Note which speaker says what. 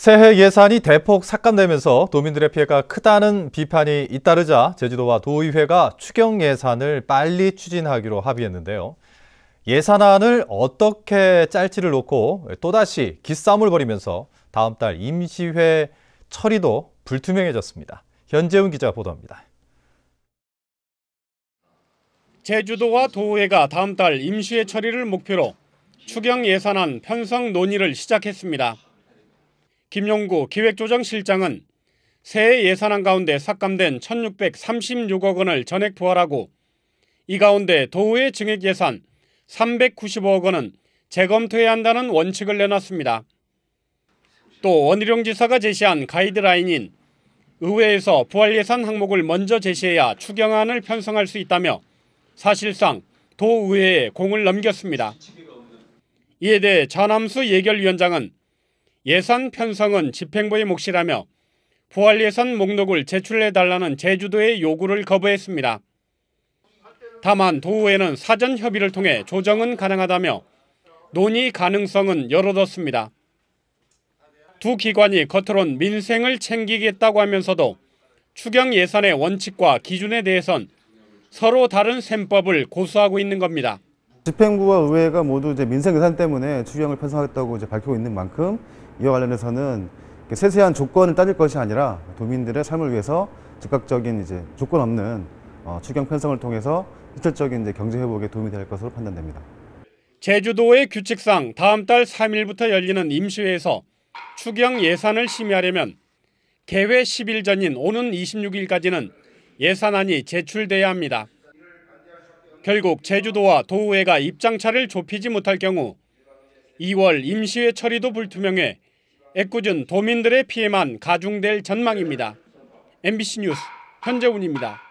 Speaker 1: 새해 예산이 대폭 삭감되면서 도민들의 피해가 크다는 비판이 잇따르자 제주도와 도의회가 추경 예산을 빨리 추진하기로 합의했는데요. 예산안을 어떻게 짤지를 놓고 또다시 기싸움을 벌이면서 다음 달 임시회 처리도 불투명해졌습니다. 현재훈 기자 보도합니다.
Speaker 2: 제주도와 도의회가 다음 달 임시회 처리를 목표로 추경 예산안 편성 논의를 시작했습니다. 김용구 기획조정실장은 새해 예산안 가운데 삭감된 1,636억 원을 전액 부활하고 이 가운데 도의 우 증액 예산 395억 원은 재검토해야 한다는 원칙을 내놨습니다. 또 원희룡 지사가 제시한 가이드라인인 의회에서 부활 예산 항목을 먼저 제시해야 추경안을 편성할 수 있다며 사실상 도의회에 공을 넘겼습니다. 이에 대해 전함수 예결위원장은 예산 편성은 집행부의 몫이라며 부활 예산 목록을 제출해 달라는 제주도의 요구를 거부했습니다. 다만 도우에는 사전 협의를 통해 조정은 가능하다며 논의 가능성은 열어뒀습니다. 두 기관이 겉으론 민생을 챙기겠다고 하면서도 추경 예산의 원칙과 기준에 대해선 서로 다른 셈법을 고수하고 있는 겁니다.
Speaker 3: 집행부와 의회가 모두 이제 민생 예산 때문에 추경을 편성하겠다고 이제 밝히고 있는 만큼 이와 관련해서는 세세한 조건을 따질 것이 아니라 도민들의 삶을 위해서 즉각적인 이제 조건 없는 어, 추경 편성을 통해서 실질적인 이제 경제 회복에 도움이 될 것으로 판단됩니다. 제주도의 규칙상 다음 달 3일부터 열리는 임시회에서
Speaker 2: 추경 예산을 심의하려면 개회 10일 전인 오는 26일까지는 예산안이 제출돼야 합니다. 결국 제주도와 도우회가 입장차를 좁히지 못할 경우 2월 임시회 처리도 불투명해 애꿎은 도민들의 피해만 가중될 전망입니다. MBC 뉴스 현재훈입니다.